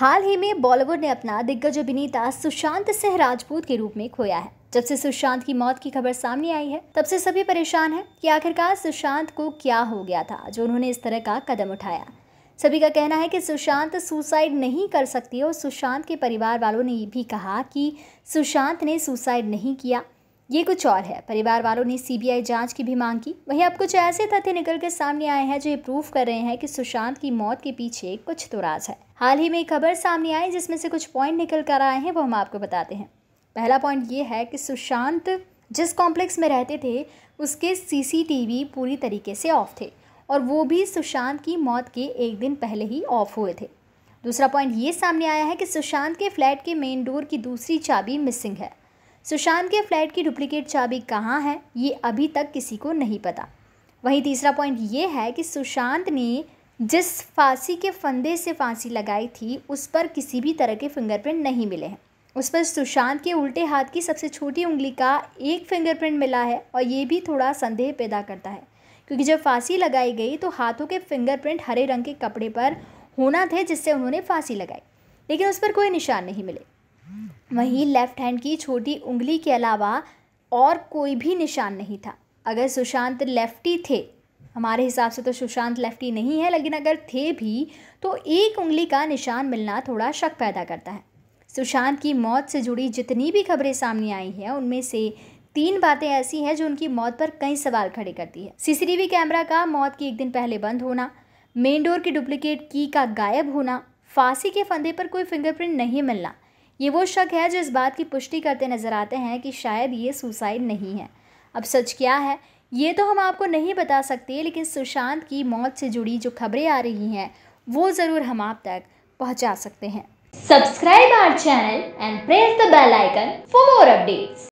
हाल ही में बॉलीवुड ने अपना दिग्गज अभिनेता सुशांत सिंह राजपूत के रूप में खोया है जब से सुशांत की मौत की खबर सामने आई है तब से सभी परेशान हैं कि आखिरकार सुशांत को क्या हो गया था जो उन्होंने इस तरह का कदम उठाया सभी का कहना है कि सुशांत सुसाइड नहीं कर सकती और सुशांत के परिवार वालों ने ये भी कहा कि सुशांत ने सुसाइड नहीं किया ये कुछ और है परिवार वालों ने सीबीआई जांच की भी मांग की वहीं अब कुछ ऐसे तथ्य निकल कर सामने आए हैं जो ये प्रूफ कर रहे हैं कि सुशांत की मौत के पीछे कुछ तो राज है हाल ही में खबर सामने आई जिसमें से कुछ पॉइंट निकल कर आए हैं वो हम आपको बताते हैं पहला पॉइंट ये है कि सुशांत जिस कॉम्प्लेक्स में रहते थे उसके सीसीटीवी पूरी तरीके से ऑफ थे और वो भी सुशांत की मौत के एक दिन पहले ही ऑफ हुए थे दूसरा पॉइंट ये सामने आया है कि सुशांत के फ्लैट के मेन डोर की दूसरी चाबी मिसिंग है सुशांत के फ्लैट की डुप्लीकेट चाबी कहाँ है ये अभी तक किसी को नहीं पता वहीं तीसरा पॉइंट ये है कि सुशांत ने जिस फांसी के फंदे से फांसी लगाई थी उस पर किसी भी तरह के फिंगरप्रिंट नहीं मिले हैं उस पर सुशांत के उल्टे हाथ की सबसे छोटी उंगली का एक फिंगरप्रिंट मिला है और ये भी थोड़ा संदेह पैदा करता है क्योंकि जब फांसी लगाई गई तो हाथों के फिंगरप्रिंट हरे रंग के कपड़े पर होना थे जिससे उन्होंने फांसी लगाई लेकिन उस पर कोई निशान नहीं मिले वहीं लेफ्ट हैंड की छोटी उंगली के अलावा और कोई भी निशान नहीं था अगर सुशांत लेफ्टी थे हमारे हिसाब से तो सुशांत लेफ्टी नहीं है लेकिन अगर थे भी तो एक उंगली का निशान मिलना थोड़ा शक पैदा करता है सुशांत की मौत से जुड़ी जितनी भी खबरें सामने आई हैं उनमें से तीन बातें ऐसी हैं जो उनकी मौत पर कई सवाल खड़े करती है सीसीटीवी कैमरा का मौत के एक दिन पहले बंद होना मेन डोर की डुप्लीकेट की का गायब होना फांसी के फंदे पर कोई फिंगरप्रिंट नहीं मिलना ये वो शक है जो इस बात की पुष्टि करते नज़र आते हैं कि शायद ये सुसाइड नहीं है अब सच क्या है ये तो हम आपको नहीं बता सकते लेकिन सुशांत की मौत से जुड़ी जो खबरें आ रही हैं वो ज़रूर हम आप तक पहुंचा सकते हैं subscribe our channel and press the bell icon for more updates